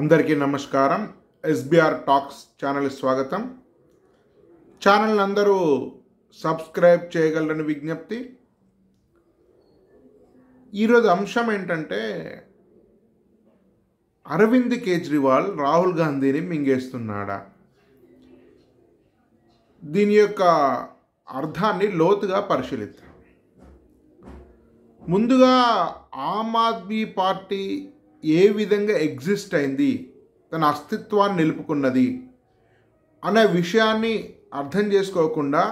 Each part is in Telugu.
అందరికీ నమస్కారం ఎస్బీఆర్ టాక్స్ ఛానల్ స్వాగతం ఛానల్ అందరూ సబ్స్క్రైబ్ చేయగలరని విజ్ఞప్తి ఈరోజు అంశం ఏంటంటే అరవింద్ కేజ్రీవాల్ రాహుల్ గాంధీని మింగేస్తున్నాడా దీని యొక్క అర్థాన్ని లోతుగా పరిశీలిద్దాం ముందుగా ఆమ్ ఆద్మీ పార్టీ ఏ విధంగా ఎగ్జిస్ట్ అయింది తన అస్తిత్వాన్ని నిలుపుకున్నది అనే విషయాన్ని అర్థం చేసుకోకుండా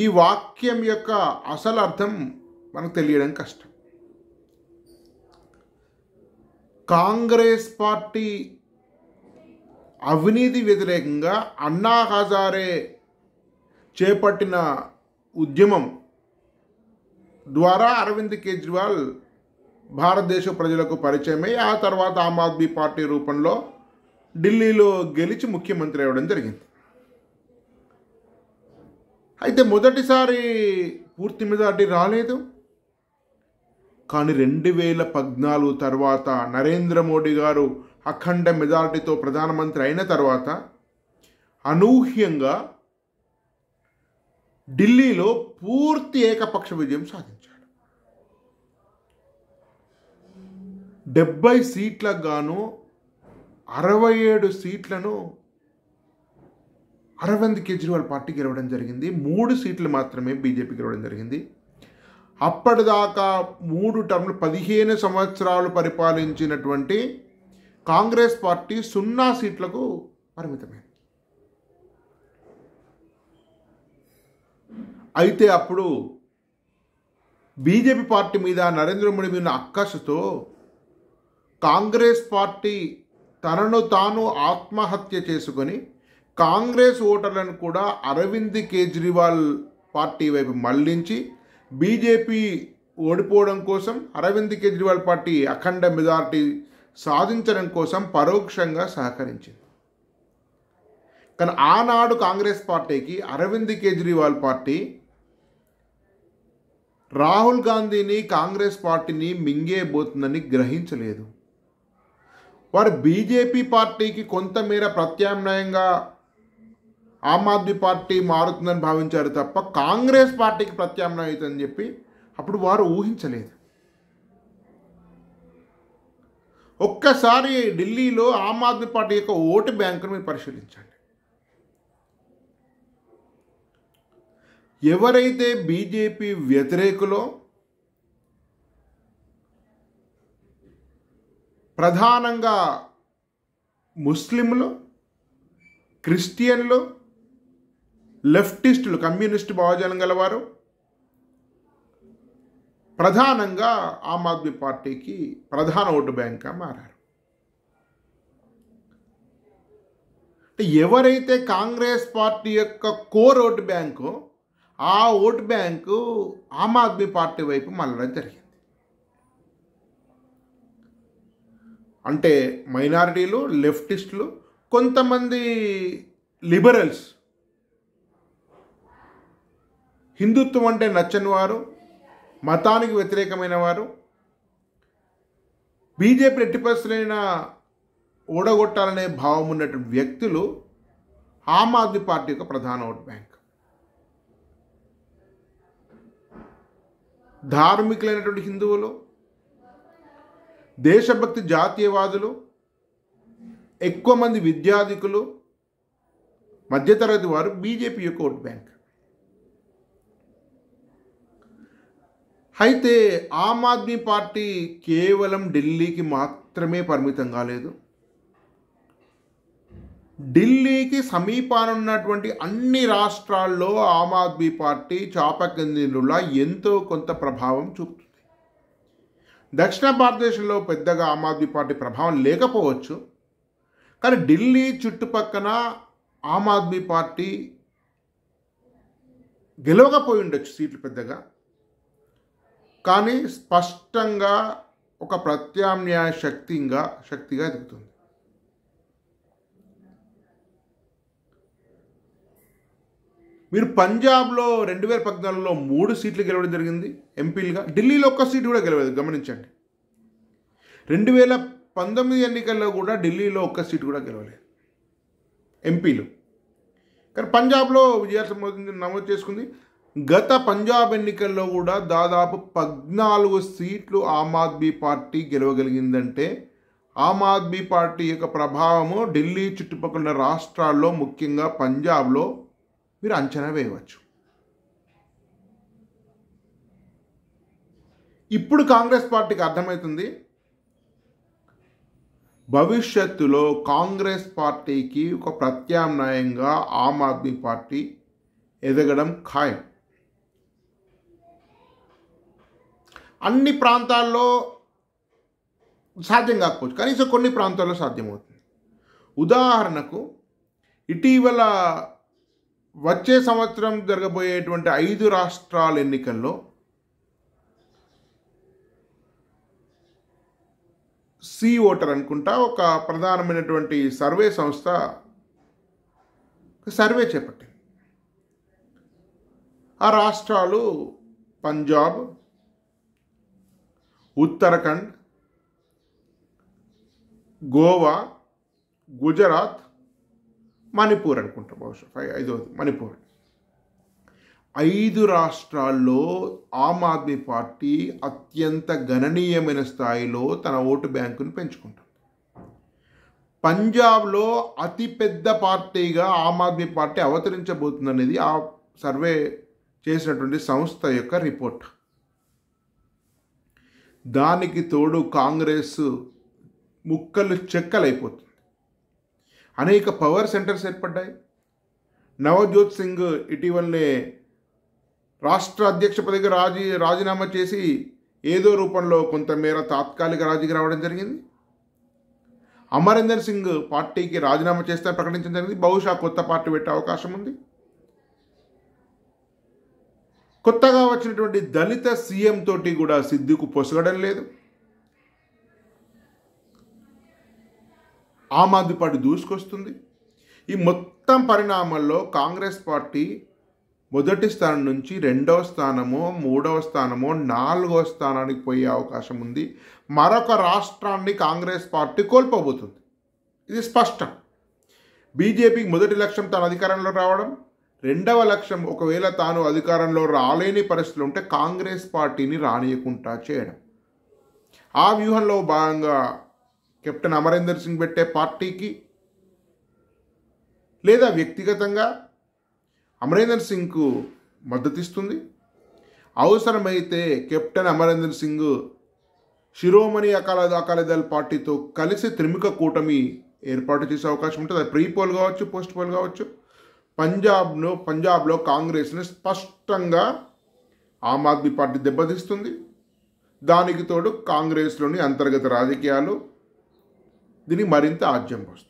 ఈ వాక్యం యొక్క అసలు అర్థం మనకు తెలియడం కష్టం కాంగ్రెస్ పార్టీ అవినీతి వ్యతిరేకంగా అన్నా హజారే చేపట్టిన ఉద్యమం ద్వారా అరవింద్ కేజ్రీవాల్ భారతదేశ ప్రజలకు పరిచయమై ఆ తర్వాత ఆమ్ ఆద్మీ పార్టీ రూపంలో ఢిల్లీలో గెలిచి ముఖ్యమంత్రి అవ్వడం జరిగింది అయితే మొదటిసారి పూర్తి మెజార్టీ రాలేదు కానీ రెండు వేల పద్నాలుగు తర్వాత నరేంద్ర మోడీ గారు అఖండ మెజార్టీతో ప్రధానమంత్రి అయిన తర్వాత అనూహ్యంగా ఢిల్లీలో పూర్తి ఏకపక్ష విజయం సాధించారు డెబ్బై సీట్లకు గాను అరవై ఏడు సీట్లను అరవింద్ కేజ్రీవాల్ పార్టీకి గెలవడం జరిగింది మూడు సీట్లు మాత్రమే బీజేపీకి గెలవడం జరిగింది అప్పటిదాకా మూడు టర్ములు పదిహేను సంవత్సరాలు పరిపాలించినటువంటి కాంగ్రెస్ పార్టీ సున్నా సీట్లకు పరిమితమే అయితే అప్పుడు బీజేపీ పార్టీ మీద నరేంద్ర మోడీ మీద అక్కసుతో కాంగ్రెస్ పార్టీ తనను తాను ఆత్మహత్య చేసుకొని కాంగ్రెస్ ఓటర్లను కూడా అరవింద్ కేజ్రీవాల్ పార్టీ వైపు మళ్లించి బీజేపీ ఓడిపోవడం కోసం అరవింద్ కేజ్రీవాల్ పార్టీ అఖండ మెజార్టీ సాధించడం కోసం పరోక్షంగా సహకరించింది కానీ ఆనాడు కాంగ్రెస్ పార్టీకి అరవింద్ కేజ్రీవాల్ పార్టీ రాహుల్ గాంధీని కాంగ్రెస్ పార్టీని మింగేయబోతుందని గ్రహించలేదు వారు బీజేపీ పార్టీకి కొంతమేర ప్రత్యామ్నాయంగా ఆమ్ ఆద్మీ పార్టీ మారుతుందని భావించారు తప్ప కాంగ్రెస్ పార్టీకి ప్రత్యామ్నాయం అవుతుందని చెప్పి అప్పుడు వారు ఊహించలేదు ఒక్కసారి ఢిల్లీలో ఆమ్ ఆద్మీ పార్టీ యొక్క ఓటు బ్యాంకును మీరు పరిశీలించండి ఎవరైతే బీజేపీ వ్యతిరేకులో ప్రధానంగా ముస్లింలు క్రిస్టియన్లు లెఫ్టిస్టులు కమ్యూనిస్ట్ భావజనం గలవారు ప్రధానంగా ఆమ్ ఆద్మీ పార్టీకి ప్రధాన ఓటు బ్యాంక్గా మారారు ఎవరైతే కాంగ్రెస్ పార్టీ యొక్క కోర్ ఓటు బ్యాంకు ఆ vote bank Aam Aadmi party వైపు మళ్ళడం జరిగింది అంటే మైనారిటీలు లెఫ్టిస్టులు కొంతమంది లిబరల్స్ హిందుత్వం అంటే నచ్చని వారు మతానికి వ్యతిరేకమైన వారు బీజేపీ ఎట్టిపరిస్థితులైన ఓడగొట్టాలనే భావం ఉన్నటువంటి వ్యక్తులు ఆమ్ ఆద్మీ పార్టీ యొక్క ప్రధాన ఓట్ బ్యాంక్ ధార్మికులైనటువంటి హిందువులు దేశభక్తి జాతీయవాదులు ఎక్కువ మంది విద్యాధికులు మధ్యతరగతి వారు బీజేపీ యొక్క ఓట్ బ్యాంక్ అయితే ఆమ్ ఆద్మీ పార్టీ కేవలం ఢిల్లీకి మాత్రమే పరిమితం కాలేదు ఢిల్లీకి సమీపానున్నటువంటి అన్ని రాష్ట్రాల్లో ఆమ్ ఆద్మీ పార్టీ చాప ఎంతో కొంత ప్రభావం చూపుతుంది దక్షిణ భారతదేశంలో పెద్దగా ఆమ్ ఆద్మీ పార్టీ ప్రభావం లేకపోవచ్చు కానీ ఢిల్లీ చుట్టుపక్కన ఆమ్ ఆద్మీ పార్టీ గెలవకపోయి ఉండొచ్చు సీట్లు పెద్దగా కానీ స్పష్టంగా ఒక ప్రత్యామ్నాయ శక్తిగా శక్తిగా ఎదుగుతుంది మీరు పంజాబ్లో రెండు వేల పద్నాలుగులో మూడు సీట్లు గెలవడం జరిగింది ఎంపీలుగా ఢిల్లీలో ఒక్క సీటు కూడా గెలవలేదు గమనించండి రెండు వేల పంతొమ్మిది ఎన్నికల్లో కూడా ఢిల్లీలో ఒక్క సీటు కూడా గెలవలేదు ఎంపీలు కానీ పంజాబ్లో విజయాసం నమోదు చేసుకుంది గత పంజాబ్ ఎన్నికల్లో కూడా దాదాపు పద్నాలుగు సీట్లు ఆమ్ ఆద్మీ పార్టీ గెలవగలిగిందంటే ఆమ్ ఆద్మీ పార్టీ యొక్క ప్రభావము ఢిల్లీ చుట్టుపక్కల రాష్ట్రాల్లో ముఖ్యంగా పంజాబ్లో మీరు అంచనా వేయవచ్చు ఇప్పుడు కాంగ్రెస్ పార్టీకి అర్థమవుతుంది భవిష్యత్తులో కాంగ్రెస్ పార్టీకి ఒక ప్రత్యామ్నాయంగా ఆమ్ ఆద్మీ పార్టీ ఎదగడం ఖాయం అన్ని ప్రాంతాల్లో సాధ్యం కాకపోవచ్చు కనీసం కొన్ని ప్రాంతాల్లో సాధ్యమవుతుంది ఉదాహరణకు ఇటీవల వచ్చే సంవత్సరం జరగబోయేటువంటి ఐదు రాష్ట్రాల ఎన్నికల్లో సి ఓటర్ అనుకుంటా ఒక ప్రధానమైనటువంటి సర్వే సంస్థ సర్వే చేపట్టింది ఆ రాష్ట్రాలు పంజాబ్ ఉత్తరాఖండ్ గోవా గుజరాత్ మణిపూర్ అనుకుంటాం బహుశా ఫైవ్ ఐదవది మణిపూర్ ఐదు రాష్ట్రాల్లో ఆమ్ ఆద్మీ పార్టీ అత్యంత గణనీయమైన స్థాయిలో తన ఓటు బ్యాంకును పెంచుకుంటుంది పంజాబ్లో అతిపెద్ద పార్టీగా ఆమ్ ఆద్మీ పార్టీ అవతరించబోతుందనేది ఆ సర్వే చేసినటువంటి సంస్థ యొక్క రిపోర్ట్ దానికి తోడు కాంగ్రెస్ ముక్కలు చెక్కలైపోతుంది అనేక పవర్ సెంటర్స్ ఏర్పడ్డాయి నవజోత్ సింగ్ ఇటీవలనే రాష్ట్ర అధ్యక్ష పదవికి రాజీ రాజీనామా చేసి ఏదో రూపంలో కొంతమేర తాత్కాలిక రాజీకి రావడం జరిగింది అమరేందర్ సింగ్ పార్టీకి రాజీనామా చేస్తే ప్రకటించడం జరిగింది బహుశా కొత్త పార్టీ పెట్టే అవకాశం ఉంది కొత్తగా వచ్చినటువంటి దళిత సీఎం తోటి కూడా సిద్ధుకు పొసగడం లేదు ఆమ్ ఆద్మీ పార్టీ దూసుకొస్తుంది ఈ మొత్తం పరిణామాల్లో కాంగ్రెస్ పార్టీ మొదటి స్థానం నుంచి రెండవ స్థానమో మూడవ స్థానమో నాలుగవ స్థానానికి పోయే అవకాశం ఉంది మరొక రాష్ట్రాన్ని కాంగ్రెస్ పార్టీ కోల్పోబోతుంది ఇది స్పష్టం బీజేపీకి మొదటి లక్ష్యం తాను అధికారంలో రావడం రెండవ లక్ష్యం ఒకవేళ తాను అధికారంలో రాలేని పరిస్థితులు ఉంటే కాంగ్రెస్ పార్టీని రానియకుండా చేయడం ఆ వ్యూహంలో భాగంగా కెప్టెన్ అమరేందర్ సింగ్ పెట్టే పార్టీకి లేదా వ్యక్తిగతంగా అమరేందర్ సింగ్కు మద్దతిస్తుంది అవసరమైతే కెప్టెన్ అమరేందర్ సింగ్ శిరోమణి అకాల అకాలీదళ్ పార్టీతో కలిసి త్రిముఖ కూటమి ఏర్పాటు చేసే అవకాశం ఉంటుంది అది ప్రీ పోల్ కావచ్చు పోస్ట్ పోల్ కావచ్చు పంజాబ్ను పంజాబ్లో కాంగ్రెస్ని స్పష్టంగా ఆమ్ ఆద్మీ పార్టీ దెబ్బతీస్తుంది దానికి తోడు కాంగ్రెస్లోని అంతర్గత రాజకీయాలు దీనికి మరింత ఆజ్యం వస్తుంది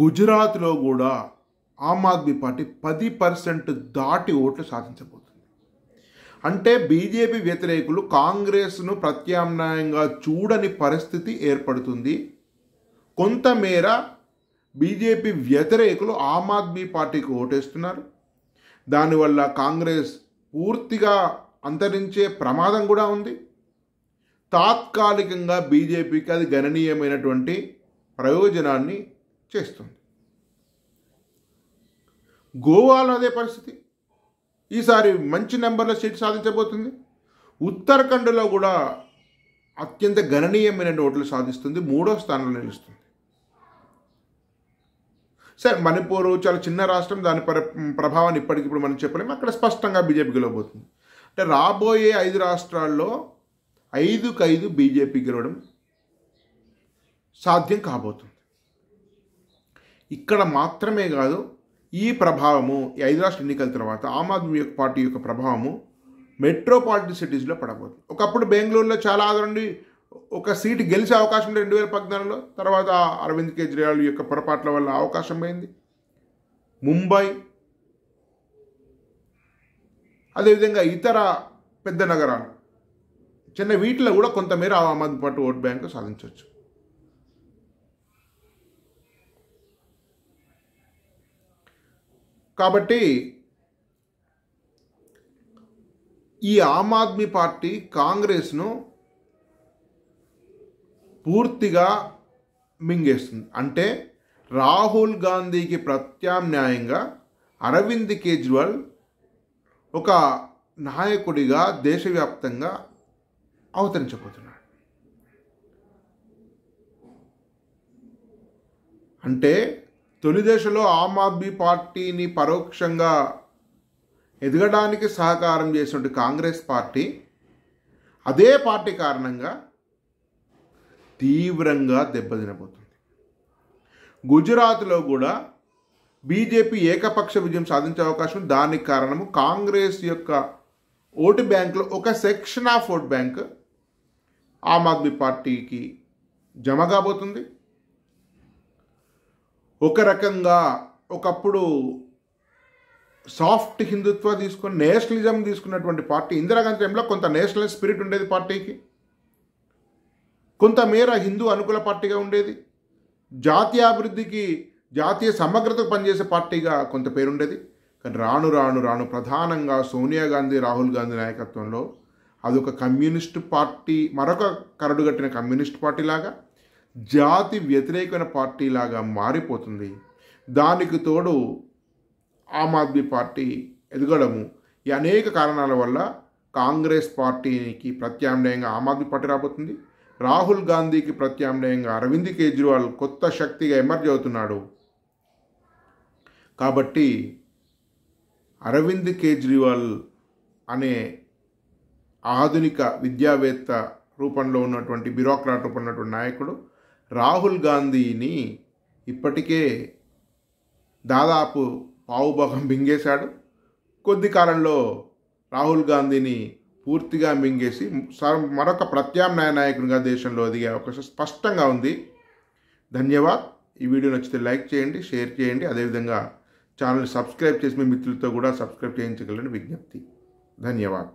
గుజరాత్లో కూడా ఆమ్ ఆద్మీ పార్టీ పది పర్సెంట్ దాటి ఓట్లు సాధించబోతుంది అంటే బీజేపీ వ్యతిరేకులు కాంగ్రెస్ను ప్రత్యామ్నాయంగా చూడని పరిస్థితి ఏర్పడుతుంది కొంతమేర బీజేపీ వ్యతిరేకులు ఆమ్ ఆద్మీ పార్టీకి ఓటేస్తున్నారు దానివల్ల కాంగ్రెస్ పూర్తిగా అంతరించే ప్రమాదం కూడా ఉంది తాత్కాలికంగా బీజేపీకి అది గణనీయమైనటువంటి ప్రయోజనాన్ని చేస్తుంది గోవాలో అదే పరిస్థితి ఈసారి మంచి నెంబర్లో సీట్ సాధించబోతుంది ఉత్తరాఖండ్లో కూడా అత్యంత గణనీయమైన ఓట్లు సాధిస్తుంది మూడో స్థానంలో నిలుస్తుంది సరే మణిపూర్ చాలా చిన్న రాష్ట్రం దాని ప్ర ప్రభావాన్ని ఇప్పటికిప్పుడు మనం చెప్పలేము అక్కడ స్పష్టంగా బీజేపీ గెలవబోతుంది అంటే రాబోయే ఐదు రాష్ట్రాల్లో ఐదుకు ఐదు బీజేపీ గెలవడం సాధ్యం కాబోతుంది ఇక్కడ మాత్రమే కాదు ఈ ప్రభావము ఈ ఐదు రాష్ట్ర ఎన్నికల తర్వాత ఆమ్ ఆద్మీ పార్టీ యొక్క ప్రభావము మెట్రోపాలిటన్ సిటీస్లో పడబోతుంది ఒకప్పుడు బెంగళూరులో చాలా ఆదరండి ఒక సీటు గెలిచే అవకాశం ఉండే రెండు వేల పద్నాలుగులో తర్వాత అరవింద్ కేజ్రీవాల్ యొక్క పొరపాట్ల వల్ల అవకాశం పోయింది ముంబై అదేవిధంగా ఇతర పెద్ద నగరాలు చిన్న వీటిలో కూడా కొంతమేర Aam Aadmi party vote bank సాధించవచ్చు కాబట్టి ఈ ఆమ్ ఆద్మీ పార్టీ కాంగ్రెస్ను పూర్తిగా మింగేస్తుంది అంటే రాహుల్ గాంధీకి ప్రత్యామ్నాయంగా అరవింద్ కేజ్రీవాల్ ఒక నాయకుడిగా దేశవ్యాప్తంగా అవతరించబోతున్నాడు అంటే తొలిదశలో ఆమ్ ఆద్మీ పార్టీని పరోక్షంగా ఎదగడానికి సహకారం చేసిన కాంగ్రెస్ పార్టీ అదే పార్టీ కారణంగా తీవ్రంగా దెబ్బతినబోతుంది గుజరాత్లో కూడా బీజేపీ ఏకపక్ష విజయం సాధించే అవకాశం దానికి కారణము కాంగ్రెస్ యొక్క ఓటు బ్యాంకులో ఒక section of vote bank Aam Aadmi పార్టీకి జమ కాబోతుంది ఒక రకంగా ఒకప్పుడు సాఫ్ట్ హిందుత్వ తీసుకుని నేషనలిజం తీసుకున్నటువంటి పార్టీ ఇందిరాగాంధీ టైంలో కొంత నేషనల్ స్పిరిట్ ఉండేది పార్టీకి కొంతమేర హిందూ అనుకూల పార్టీగా ఉండేది జాతీయ అభివృద్ధికి జాతీయ సమగ్రతకు పనిచేసే పార్టీగా కొంత పేరుండేది కానీ రాను రాను రాను ప్రధానంగా సోనియా గాంధీ రాహుల్ గాంధీ నాయకత్వంలో అదొక కమ్యూనిస్టు పార్టీ మరొక కరడుగట్టిన కమ్యూనిస్ట్ పార్టీ లాగా జాతి వ్యతిరేకమైన పార్టీ లాగా మారిపోతుంది దానికి తోడు ఆమ్ ఆద్మీ పార్టీ ఎదగడము ఈ అనేక కారణాల వల్ల కాంగ్రెస్ పార్టీకి ప్రత్యామ్నాయంగా ఆమ్ ఆద్మీ పార్టీ రాబోతుంది రాహుల్ గాంధీకి ప్రత్యామ్నాయంగా అరవింద్ కేజ్రీవాల్ కొత్త శక్తిగా ఎమర్జ్ అవుతున్నాడు కాబట్టి అరవింద్ కేజ్రీవాల్ అనే ఆధునిక విద్యావేత్త రూపంలో ఉన్నటువంటి బ్యూరోక్రాట్ రూపంలో ఉన్నటువంటి నాయకుడు రాహుల్ గాంధీని ఇప్పటికే దాదాపు పావుభాగం మింగేశాడు కొద్ది కాలంలో రాహుల్ గాంధీని పూర్తిగా మింగేసి మరొక ప్రత్యామ్నాయ నాయకునిగా దేశంలో అదిగే అవకాశం స్పష్టంగా ఉంది ధన్యవాద్ ఈ వీడియో నచ్చితే లైక్ చేయండి షేర్ చేయండి అదేవిధంగా ఛానల్ సబ్స్క్రైబ్ చేసి మీ మిత్రులతో కూడా సబ్స్క్రైబ్ చేయించగలని విజ్ఞప్తి ధన్యవాద్